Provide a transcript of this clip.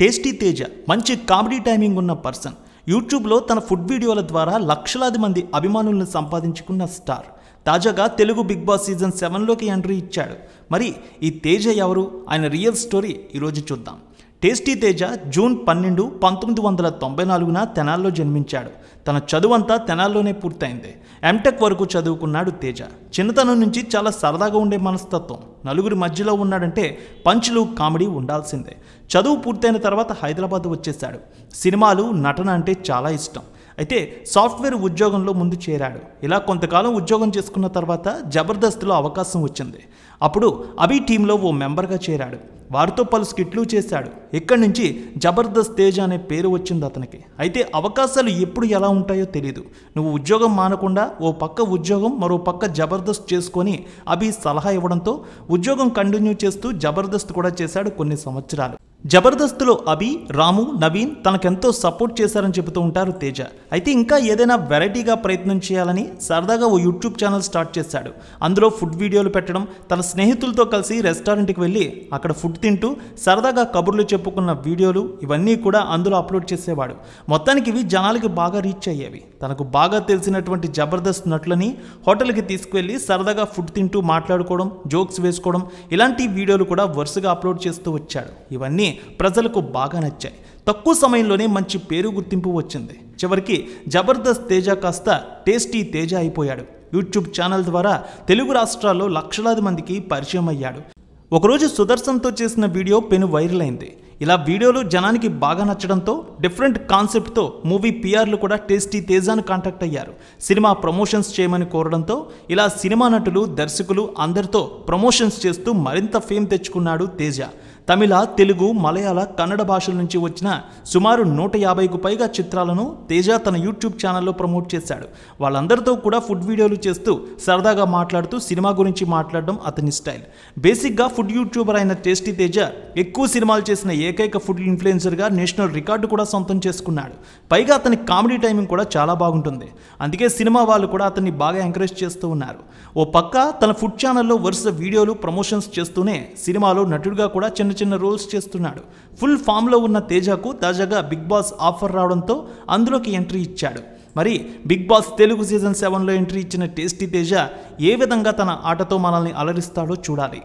tasty Teja మంచి comedy timing ఉన్న person యూట్యూబ్లో తన ఫుడ్ వీడియోల ద్వారా లక్షలాది మంది అభిమానులను సంపాదించుకున్న స్టార్ తాజాగా తెలుగు బిగ్ బాస్ సీజన్ సెవెన్లోకి ఎంట్రీ ఇచ్చాడు మరి ఈ తేజ ఎవరు ఆయన రియల్ స్టోరీ ఈరోజు చూద్దాం టేస్టీ తేజ జూన్ పన్నెండు పంతొమ్మిది వందల తొంభై నాలుగున తెనాల్లో జన్మించాడు తన చదువంతా తెనాల్లోనే పూర్తయింది ఎంటెక్ వరకు చదువుకున్నాడు తేజ చిన్నతనం నుంచి చాలా సరదాగా ఉండే మనస్తత్వం నలుగురి మధ్యలో ఉన్నాడంటే పంచులు కామెడీ ఉండాల్సిందే చదువు పూర్తయిన తర్వాత హైదరాబాద్ వచ్చేశాడు సినిమాలు నటన అంటే చాలా ఇష్టం అయితే సాఫ్ట్వేర్ ఉద్యోగంలో ముందు చేరాడు ఇలా కొంతకాలం ఉద్యోగం చేసుకున్న తర్వాత జబర్దస్త్లో అవకాశం వచ్చింది అప్పుడు అభి టీంలో ఓ మెంబర్గా చేరాడు వారితో పలు స్కిట్లు చేశాడు ఇక్కడి నుంచి జబర్దస్త్ తేజ్ అనే పేరు వచ్చింది అతనికి అయితే అవకాశాలు ఎప్పుడు ఎలా ఉంటాయో తెలియదు నువ్వు ఉద్యోగం మానకుండా ఓ పక్క ఉద్యోగం మరో పక్క జబర్దస్త్ చేసుకొని అభి సలహా ఇవ్వడంతో ఉద్యోగం కంటిన్యూ చేస్తూ జబర్దస్త్ కూడా చేశాడు కొన్ని సంవత్సరాలు జబర్దస్త్లో అభి రాము నవీన్ తనకెంతో సపోర్ట్ చేశారని చెబుతూ ఉంటారు తేజ అయితే ఇంకా ఏదైనా వెరైటీగా ప్రయత్నం చేయాలని సరదాగా ఓ యూట్యూబ్ ఛానల్ స్టార్ట్ చేశాడు అందులో ఫుడ్ వీడియోలు పెట్టడం తన స్నేహితులతో కలిసి రెస్టారెంట్కి వెళ్ళి అక్కడ ఫుడ్ తింటూ సరదాగా కబుర్లు చెప్పుకున్న వీడియోలు ఇవన్నీ కూడా అందులో అప్లోడ్ చేసేవాడు మొత్తానికి ఇవి జనాలకి బాగా రీచ్ అయ్యేవి తనకు బాగా తెలిసినటువంటి జబర్దస్త్ నటులని హోటల్కి తీసుకువెళ్ళి సరదాగా ఫుడ్ తింటూ మాట్లాడుకోవడం జోక్స్ వేసుకోవడం ఇలాంటి వీడియోలు కూడా వరుసగా అప్లోడ్ చేస్తూ వచ్చాడు ఇవన్నీ ప్రజలకు బాగా నచ్చాయి తక్కువ సమయంలోనే మంచి పేరు గుర్తింపు వచ్చింది చివరికి జబర్దస్త్ తేజ కాస్త టేస్టీ తేజ అయిపోయాడు యూట్యూబ్ ఛానల్ ద్వారా తెలుగు రాష్ట్రాల్లో లక్షలాది మందికి పరిచయం అయ్యాడు ఒకరోజు సుదర్శన్తో చేసిన వీడియో పెను వైరల్ అయింది ఇలా వీడియోలు జనానికి బాగా నచ్చడంతో డిఫరెంట్ కాన్సెప్ట్తో మూవీ పిఆర్లు కూడా టేస్టీ తేజాను కాంటాక్ట్ అయ్యారు సినిమా ప్రమోషన్స్ చేయమని కోరడంతో ఇలా సినిమా నటులు దర్శకులు అందరితో ప్రమోషన్స్ చేస్తూ మరింత ఫేమ్ తెచ్చుకున్నాడు తేజ తమిళ తెలుగు మలయాళ కన్నడ భాషల నుంచి వచ్చిన సుమారు నూట యాభైకు పైగా చిత్రాలను తేజ తన యూట్యూబ్ ఛానల్లో ప్రమోట్ చేశాడు వాళ్ళందరితో కూడా ఫుడ్ వీడియోలు చేస్తూ సరదాగా మాట్లాడుతూ సినిమా గురించి మాట్లాడడం అతని స్టైల్ బేసిక్గా ఫుడ్ యూట్యూబర్ అయిన టేస్టీ తేజ ఎక్కువ సినిమాలు చేసిన ఏకైక ఫుడ్ ఇన్ఫ్లుయెన్సర్గా నేషనల్ రికార్డు కూడా సొంతం చేసుకున్నాడు పైగా అతని కామెడీ టైమింగ్ కూడా చాలా బాగుంటుంది అందుకే సినిమా వాళ్ళు కూడా అతన్ని బాగా ఎంకరేజ్ చేస్తూ ఉన్నారు ఓ పక్క తన ఫుడ్ ఛానల్లో వరుస వీడియోలు ప్రమోషన్స్ చేస్తూనే సినిమాలో నటుడిగా కూడా చిన్న చిన్న రోల్స్ చేస్తున్నాడు ఫుల్ ఫామ్లో ఉన్న తేజకు తాజాగా బిగ్ బాస్ ఆఫర్ రావడంతో అందులోకి ఎంట్రీ ఇచ్చాడు మరి బిగ్ బాస్ తెలుగు సీజన్ సెవెన్లో ఎంట్రీ ఇచ్చిన టేస్టీ తేజ ఏ విధంగా తన ఆటతో మనల్ని అలరిస్తాడో చూడాలి